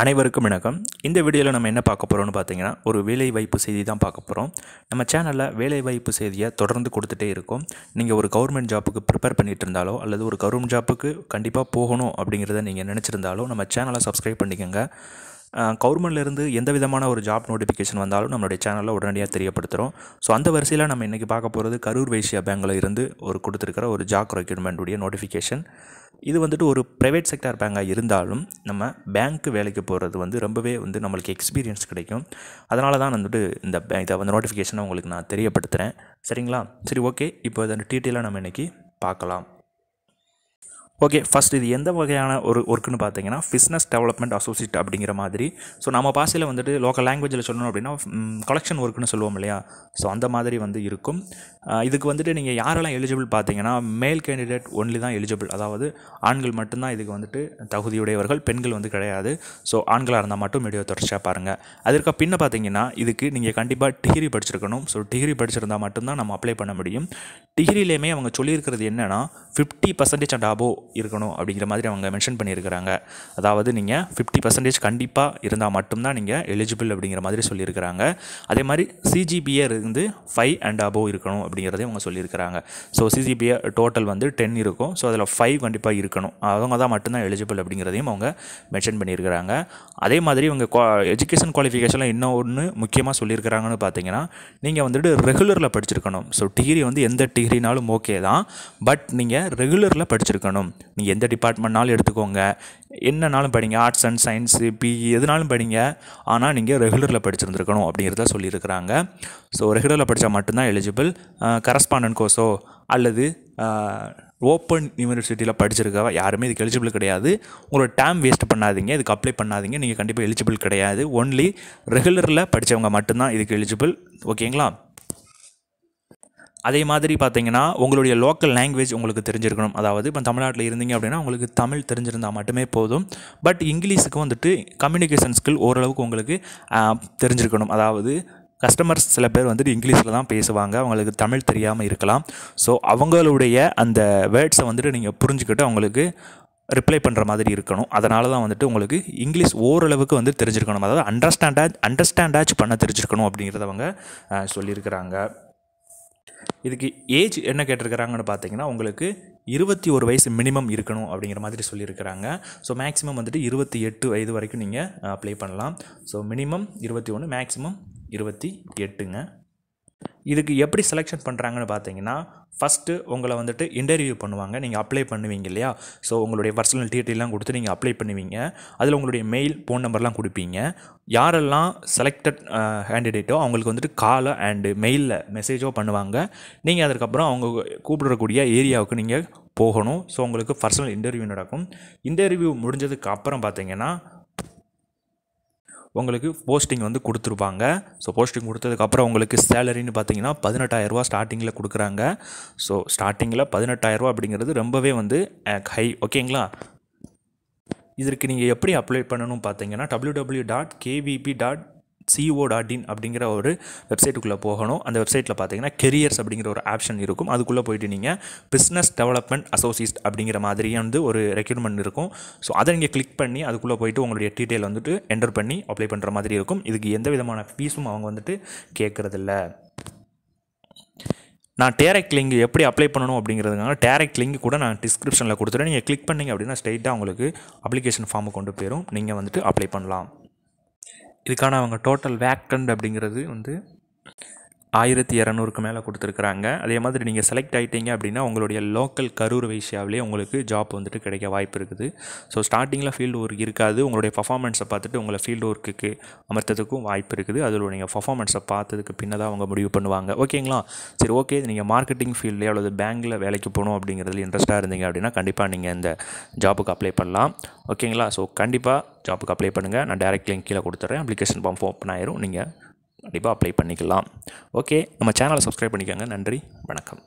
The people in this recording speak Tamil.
அனைவருக்கும் வணக்கம் இந்த வீடியோவில் நம்ம என்ன பார்க்க போகிறோம்னு பார்த்தீங்கன்னா ஒரு வேலைவாய்ப்பு செய்தி தான் பார்க்க போகிறோம் நம்ம சேனலில் வேலைவாய்ப்பு செய்தியை தொடர்ந்து கொடுத்துட்டே இருக்கோம் நீங்கள் ஒரு கவர்மெண்ட் ஜாப்புக்கு ப்ரிப்பேர் பண்ணிகிட்டு இருந்தாலோ அல்லது ஒரு கவர்மெண்ட் ஜாப்புக்கு கண்டிப்பாக போகணும் அப்படிங்கிறத நீங்கள் நினச்சிருந்தாலோ நம்ம சேனலை சப்ஸ்கிரைப் பண்ணிக்கோங்க கவர்மெண்ட்லேருந்து எந்த விதமான ஒரு ஜாப் நோட்டிஃபிகேஷன் வந்தாலும் நம்மளுடைய சேனலில் உடனடியாக தெரியப்படுத்துகிறோம் ஸோ அந்த வரிசையில் நம்ம இன்றைக்கி பார்க்க போகிறது கரூர் வைசியா பேங்கில் இருந்து ஒரு கொடுத்துருக்கிற ஒரு ஜாப் ரெக்யூட்மெண்ட்டுடைய நோட்டிஃபிகேஷன் இது வந்துட்டு ஒரு ப்ரைவேட் செக்டார் பேங்காக இருந்தாலும் நம்ம பேங்க்கு வேலைக்கு போகிறது வந்து ரொம்பவே வந்து நம்மளுக்கு எக்ஸ்பீரியன்ஸ் கிடைக்கும் அதனால தான் வந்துட்டு இந்த இதை வந்து நோட்டிஃபிகேஷனை உங்களுக்கு நான் தெரியப்படுத்துகிறேன் சரிங்களா சரி ஓகே இப்போ அதை டீட்டெயிலாக நம்ம இன்றைக்கி பார்க்கலாம் ஓகே ஃபஸ்ட் இது எந்த வகையான ஒரு ஒர்க்குன்னு பார்த்தீங்கன்னா பிஸ்னஸ் டெவலப்மெண்ட் அசோசியேட் அப்படிங்கிற மாதிரி ஸோ நம்ம பாசையில் வந்துட்டு லோக்கல் லாங்குவேஜில் சொல்லணும் அப்படின்னா கலெக்ஷன் ஒர்க்குன்னு சொல்லுவோம் இல்லையா ஸோ அந்த மாதிரி வந்து இருக்கும் இதுக்கு வந்துட்டு நீங்கள் யாரெல்லாம் எலிஜிபிள் பார்த்தீங்கன்னா மேல் கேண்டிடேட் ஒன்லி தான் எலிஜிபிள் அதாவது ஆண்கள் மட்டும்தான் இதுக்கு வந்துட்டு தகுதியுடையவர்கள் பெண்கள் வந்து கிடையாது ஸோ ஆண்களாக இருந்தால் மட்டும் வீடியோ தொடர்ச்சியாக பாருங்கள் அதற்கு பின்ன பார்த்தீங்கன்னா இதுக்கு நீங்கள் கண்டிப்பாக டிகிரி படிச்சிருக்கணும் ஸோ டிகிரி படிச்சிருந்தால் மட்டும்தான் நம்ம அப்ளை பண்ண முடியும் டிகிரிலேயுமே அவங்க சொல்லியிருக்கிறது என்னென்னா ஃபிஃப்டி பர்சன்டேஜ் அண்ட் அபோ இருக்கணும் அப்படிங்கிற மாதிரி அவங்க மென்ஷன் பண்ணியிருக்கிறாங்க அதாவது நீங்கள் ஃபிஃப்டி பர்சன்டேஜ் கண்டிப்பாக இருந்தால் மட்டும்தான் நீங்கள் எலிஜிபிள் அப்படிங்கிற மாதிரி சொல்லியிருக்கிறாங்க அதே மாதிரி சிஜிபிஏ இருந்து ஃபைவ் அண்ட் அபோவ் இருக்கணும் அப்படிங்கிறதே அவங்க சொல்லியிருக்கிறாங்க ஸோ சிஜிபிஏ டோட்டல் வந்து டென் இருக்கும் ஸோ அதில் ஃபைவ் கண்டிப்பாக இருக்கணும் அவங்க தான் மட்டும்தான் எலிஜிபிள் அப்படிங்கிறதையும் அவங்க மென்ஷன் பண்ணியிருக்கிறாங்க அதே மாதிரி இவங்க எஜுகேஷன் குவாலிஃபிகேஷனில் இன்னும் ஒன்று முக்கியமாக சொல்லியிருக்கிறாங்கன்னு பார்த்தீங்கன்னா நீங்கள் வந்துட்டு ரெகுலரில் படிச்சிருக்கணும் ஸோ டிகிரி வந்து எந்த டிகிரினாலும் ஓகே தான் பட் நீங்கள் ரெகுலரில் படிச்சிருக்கணும் நீங்கள் எந்த டிபார்ட்மெண்ட்னாலும் எடுத்துக்கோங்க என்னன்னாலும் படிங்க ஆர்ட்ஸ் அண்ட் சயின்ஸு பிஇ எதுனாலும் படிங்க ஆனால் நீங்கள் ரெகுலரில் படிச்சிருந்துருக்கணும் அப்படிங்கிறத சொல்லியிருக்கிறாங்க ஸோ ரெகுலரில் படித்தா மட்டும்தான் எலிஜிபிள் கரஸ்பாண்டன்ட் கோர்ஸோ அல்லது ஓப்பன் யூனிவர்சிட்டியில் படிச்சிருக்கவா யாருமே இதுக்கு எலிஜிபிள் கிடையாது உங்களோட டேம் வேஸ்ட் பண்ணாதீங்க இதுக்கு அப்ளை பண்ணாதீங்க நீங்கள் கண்டிப்பாக எலிஜிபிள் கிடையாது ஒன்லி ரெகுலரில் படித்தவங்க மட்டும்தான் இதுக்கு எலிஜிபிள் ஓகேங்களா அதே மாதிரி பார்த்தீங்கன்னா உங்களுடைய லோக்கல் லாங்குவேஜ் உங்களுக்கு தெரிஞ்சிருக்கணும் அதாவது இப்போ தமிழ்நாட்டில் இருந்தீங்க அப்படின்னா உங்களுக்கு தமிழ் தெரிஞ்சிருந்தால் மட்டுமே போதும் பட் இங்கிலீஷுக்கு வந்துட்டு கம்யூனிகேஷன் ஸ்கில் ஓரளவுக்கு உங்களுக்கு தெரிஞ்சிருக்கணும் அதாவது கஸ்டமர்ஸ் சில பேர் வந்துட்டு இங்கிலீஷில் தான் பேசுவாங்க அவங்களுக்கு தமிழ் தெரியாமல் இருக்கலாம் ஸோ அவங்களுடைய அந்த வேர்ட்ஸை வந்துட்டு நீங்கள் புரிஞ்சுக்கிட்டு அவங்களுக்கு ரிப்ளை பண்ணுற மாதிரி இருக்கணும் அதனால தான் வந்துட்டு உங்களுக்கு இங்கிலீஷ் ஓரளவுக்கு வந்து தெரிஞ்சிருக்கணும் அதாவது அண்டர்ஸ்டாண்டாக அண்டர்ஸ்டாண்டாச் பண்ண தெரிஞ்சிருக்கணும் அப்படிங்கிறதவங்க சொல்லியிருக்கிறாங்க இதுக்கு ஏஜ் என்ன கேட்டிருக்கிறாங்கன்னு பார்த்தீங்கன்னா உங்களுக்கு இருபத்தி ஒரு வயசு மினிமம் இருக்கணும் அப்படிங்கிற மாதிரி சொல்லியிருக்கிறாங்க ஸோ மேக்ஸிமம் வந்துட்டு இருபத்தி எட்டு வயது வரைக்கும் நீங்கள் அப்ளை பண்ணலாம் ஸோ மினிமம் இருபத்தி ஒன்று மேக்ஸிமம் இருபத்தி எட்டுங்க இதுக்கு எப்படி செலெக்ஷன் பண்ணுறாங்கன்னு பார்த்தீங்கன்னா ஃபஸ்ட்டு உங்களை வந்துட்டு இன்டர்வியூ பண்ணுவாங்க நீங்கள் அப்ளை பண்ணுவீங்க இல்லையா ஸோ உங்களுடைய பர்சனல் டீட்டெயிலாம் கொடுத்து நீங்கள் அப்ளை பண்ணுவீங்க அதில் உங்களுடைய மெயில் ஃபோன் நம்பர்லாம் கொடுப்பீங்க யாரெல்லாம் செலக்டட் கேண்டிடேட்டோ அவங்களுக்கு வந்துட்டு காலை அண்டு மெயிலில் மெசேஜோ பண்ணுவாங்க நீங்கள் அதுக்கப்புறம் அவங்க கூப்பிடக்கூடிய ஏரியாவுக்கு நீங்கள் போகணும் ஸோ உங்களுக்கு பர்சனல் இன்டர்வியூ நடக்கும் இன்டர்வியூ முடிஞ்சதுக்கு அப்புறம் பார்த்தீங்கன்னா உங்களுக்கு போஸ்டிங் வந்து கொடுத்துருப்பாங்க ஸோ போஸ்டிங் கொடுத்ததுக்கப்புறம் உங்களுக்கு சேலரின்னு பார்த்தீங்கன்னா பதினெட்டாயிரரூவா ஸ்டார்டிங்கில் கொடுக்குறாங்க ஸோ ஸ்டார்டிங்கில் பதினெட்டாயிரரூவா அப்படிங்கிறது ரொம்பவே வந்து ஹை ஓகேங்களா இதற்கு நீங்கள் எப்படி அப்ளை பண்ணணும் பார்த்தீங்கன்னா W W dot KVP dot CO dot in அப்படிங்கிற ஒரு வெப்சைட்டுக்குள்ளே போகணும் அந்த வெப்சைட்டில் பார்த்தீங்கன்னா கெரியர்ஸ் அப்படிங்கிற ஒரு ஆப்ஷன் இருக்கும் அதுக்குள்ளே போயிட்டு நீங்கள் பிஸ்னஸ் டெவலப்மெண்ட் அசோசியேட் அப்படிங்கிற மாதிரியே வந்து ஒரு ரெக்யூர்மெண்ட் இருக்கும் ஸோ அதை நீங்கள் கிளிக் பண்ணி அதுக்குள்ளே போயிட்டு உங்களுடைய டீட்டெயில் வந்துட்டு என்டர் பண்ணி அப்ளை பண்ணுற மாதிரி இருக்கும் இதுக்கு எந்த விதமான ஃபீஸும் அவங்க வந்துட்டு கேட்குறதில்ல நான் டேரக்ட் லிங்க் எப்படி அப்ளை பண்ணணும் அப்படிங்கிறதுனால டேரக்ட் லிங்க் கூட நான் டிஸ்கிரிப்ஷனில் கொடுத்துட்டேன் நீங்கள் கிளிக் பண்ணிங்க அப்படின்னா ஸ்ட்ரைட்டாக உங்களுக்கு அப்ளிகேஷன் ஃபார்மை கொண்டு போயிடும் நீங்கள் வந்துட்டு அப்ளை பண்ணலாம் இதுக்கான அவங்க டோட்டல் வேக்கண்ட் அப்படிங்கிறது வந்து ஆயிரத்தி இரநூறுக்கு மேலே கொடுத்துருக்குறாங்க அதே மாதிரி நீங்கள் செலக்ட் ஆகிட்டீங்க அப்படின்னா உங்களுடைய லோக்கல் கரூர் வைசியாவிலே உங்களுக்கு ஜாப் வந்துட்டு கிடைக்க வாய்ப்பு இருக்குது ஸோ ஸ்டார்டிங்கில் ஃபீல்டு ஒர்க் இருக்காது உங்களுடைய பர்ஃபார்மன்ஸை பார்த்துட்டு உங்களை ஃபீல்டு ஒர்க்குக்கு அமர்த்ததுக்கும் வாய்ப்பு இருக்குது அதில் நீங்கள் பர்ஃபார்மன்ஸை பார்த்ததுக்கு பின்னதாக அவங்க முடிவு பண்ணுவாங்க ஓகேங்களா சரி ஓகே நீங்கள் மார்க்கெட்டிங் ஃபீல்டில் அல்லது பேங்கில் வேலைக்கு போகணும் அப்படிங்கிறதுல இன்ட்ரெஸ்ட்டாக இருந்தீங்க அப்படின்னா கண்டிப்பாக நீங்கள் இந்த ஜாபுக்கு அப்ளை பண்ணலாம் ஓகேங்களா ஸோ கண்டிப்பாக ஜாபுக்கு அப்ளை பண்ணுங்கள் நான் டேரக்ட் லிங்க் கீழே கொடுத்துட்றேன் அப்ளிகேஷன் ஃபார்ம் ஓப்பன் ஆயிரும் நீங்கள் கண்டிப்பாக அப்ளை பண்ணிக்கலாம் ஓகே நம்ம சேனலை சப்ஸ்கிரைப் பண்ணிக்கோங்க நன்றி வணக்கம்